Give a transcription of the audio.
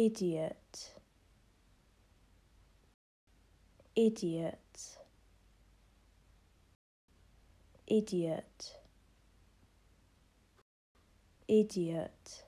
idiot idiot idiot idiot